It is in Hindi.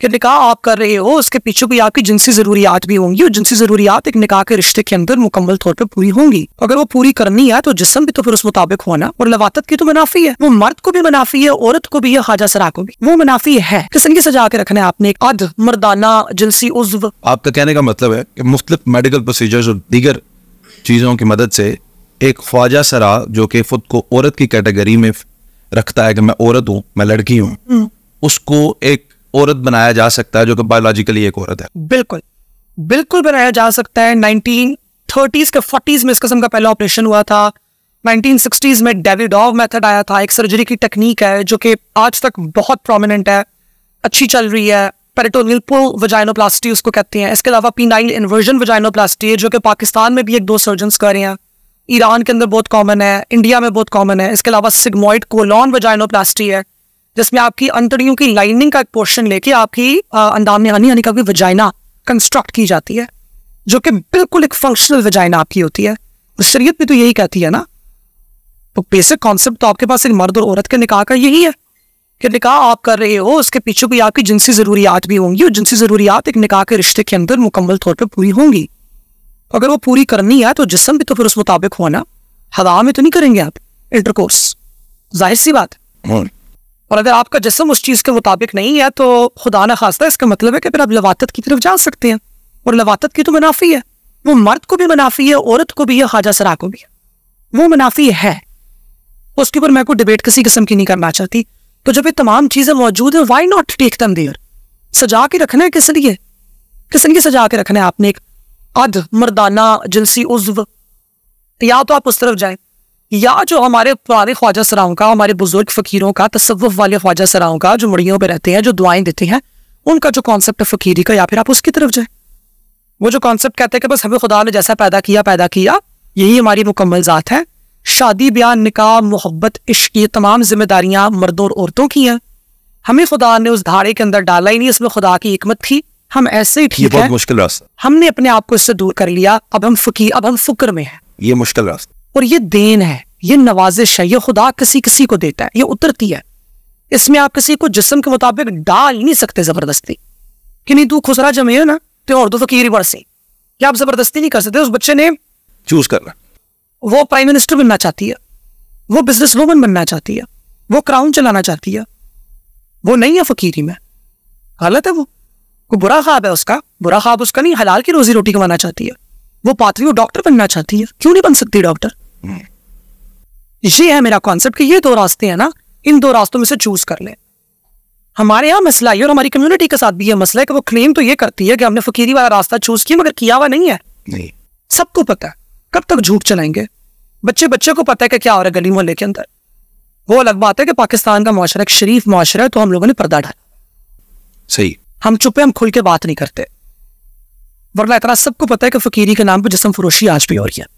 कि निकाह आप कर रहे हो उसके पीछे भी आपकी जिनसी जरूरियात भी होंगी और जिनसी जरूरियात एक निकाह के रिश्ते के अंदर मुकम्मल तौर पर पूरी होंगी अगर वो पूरी करनी है तो जिसम भी तो फिर उस मुताबिक होना और लवात की तो मुनाफी है वो मर्द को भी मुनाफी है औरत को भी है हाजा सरा को भी वो मुनाफी है किसन की सजा के रखना है आपने एक अध मर्दाना जिनसी उज्व आपका कहने का मतलब है की मुख्तलिफ मेडिकल प्रोसीजर्स और दीगर चीज़ों की मदद से एक ख्वाजा सरा जो कि खुद को औरत की कैटेगरी में रखता है कि मैं औरत हूँ मैं लड़की हूँ हम्म। उसको एक औरत बनाया जा सकता है जो कि बायोलॉजिकली एक औरत है बिल्कुल बिल्कुल बनाया जा सकता है नाइनटीन थर्टीज के फोर्टीज में इस किस्म का पहला ऑपरेशन हुआ था 1960s में डेविडॉव मेथड आया था एक सर्जरी की टेक्निक है जो कि आज तक बहुत प्रोमिनेंट है अच्छी चल रही है पेरिटोनियल पुल वजाइनोप्लास्टी उसको कहते हैं इसके अलावा पीनाइल इन्वर्जन वजाइनोप्लास्टी है जो कि पाकिस्तान में भी एक दो सर्जन कर रहे हैं ईरान के अंदर बहुत कॉमन है इंडिया में बहुत कॉमन है इसके अलावा सिग्मोइड कोलॉन वजाइनोप्लास्टी है जिसमें आपकी अंतड़ियों की लाइनिंग का एक पोर्शन लेके आपकी अंदाम यानी यानी कभी वजाइना कंस्ट्रक्ट की जाती है जो कि बिल्कुल एक फंक्शनल वजाइना आपकी होती है और शरीयत भी तो यही कहती है ना तो बेसिक कॉन्सेप्ट तो आपके पास एक मर्द और औरत के निकाह का यही है कि निकाह आप कर रहे हो उसके पीछे भी आपकी जिनसी ज़रूरियात भी होंगी और जिनसी ज़रूरियात एक निकाह के रिश्ते के अंदर मुकम्मल तौर पर पूरी होंगी अगर वो पूरी करनी है तो जिसम भी तो फिर उस मुताबिक होना हवा में तो नहीं करेंगे आप इंटरकोर्स जाहिर सी बात और अगर आपका जिसम उस चीज़ के मुताबिक नहीं है तो खुदा न खास्ता इसका मतलब है कि फिर आप लवात की तरफ जा सकते हैं और लवात की तो मुनाफी है वो मर्द को भी मुनाफी है औरत को भी है ख्वाजा सरा को भी है वो मुनाफी है उसके ऊपर मैं कोई डिबेट किसी किस्म की नहीं करना चाहती तो जब ये तमाम चीज़ें मौजूद हैं why not take them there सजा के रखना है किस लिए किस लिए सजा के रखना है आपने एक अध मर्दाना जिनसी उज्व या तो आप उस तरफ जाए या जो हमारे पुराने ख्वाजा सराओं का हमारे बुजुर्ग फकीरों का तस्वुफ वाले ख्वाजा सराओं का जो मुड़ियों पर रहते हैं जो दुआएं देते हैं उनका जो कॉन्सेप्ट है फकीरी का या फिर आप उसकी तरफ जाए वो जो कॉन्सेप्ट कहते हैं कि बस हमें खुदा ने जैसा पैदा किया पैदा किया यही हमारी मुकम्मल ज़ात है शादी ब्याह निकाह मोहब्बत इश्क ये तमाम जिम्मेदारियां मर्दों और औरतों की हैं हमें खुदा ने उस धारे के अंदर डाला ही नहीं इसमें खुदा की हमत थी हम ऐसे ही ठीक है मुश्किल रास्ता हमने अपने आप को इससे दूर कर लिया अब हम फकीर अब हम फुकर में है ये मुश्किल रास्ता और ये देन है ये नवाजिश है ये खुदा किसी किसी को देता है ये उतरती है इसमें आप किसी को जिसम के मुताबिक डाल नहीं सकते जबरदस्ती कि नहीं तू खुसरा जमे हो ना तो और दो फकीर बरसे या आप जबरदस्ती नहीं कर सकते उस बच्चे ने चूज करना वो प्राइम मिनिस्टर बनना चाहती है वो बिजनेस वूमन बनना चाहती है वो क्राउन चलाना चाहती है वो नहीं है फकीरी में गलत है वो कोई बुरा ख्वाब है उसका बुरा ख्वाब उसका नहीं हलाल की रोजी रोटी कमाना चाहती है वो पाथवी वो डॉक्टर बनना चाहती है क्यों नहीं बन सकती डॉक्टर ये है मेरा कॉन्सेप्ट कि ये दो रास्ते हैं ना इन दो रास्तों में से चूज कर लें हमारे यहाँ मसला है और हमारी कम्युनिटी के साथ भी ये मसला है कि वो क्लेम तो ये करती है कि हमने फकीरी वाला रास्ता चूज किया मगर किया हुआ नहीं है नहीं सबको पता है कब तक झूठ चलाएंगे बच्चे बच्चे को पता है कि क्या हो रहा है गली मोहल्ले के अंदर वो अलग बात है कि पाकिस्तान का माशरा एक शरीफ माशरा है तो हम लोगों ने पर्दा डाला सही हम चुपे हम खुल के बात नहीं करते वरना इतना सबको पता है कि फकीरी के नाम पर जिसम फरोशी आज भी हो रही है